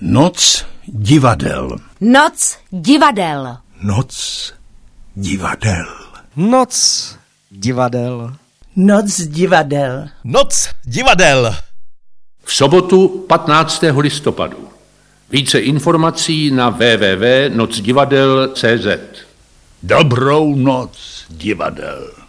Noc divadel. Noc divadel. Noc divadel. Noc divadel. Noc divadel. Noc divadel. V sobotu 15. listopadu. Více informací na www.nocdivadel.cz. Dobrou noc, divadel.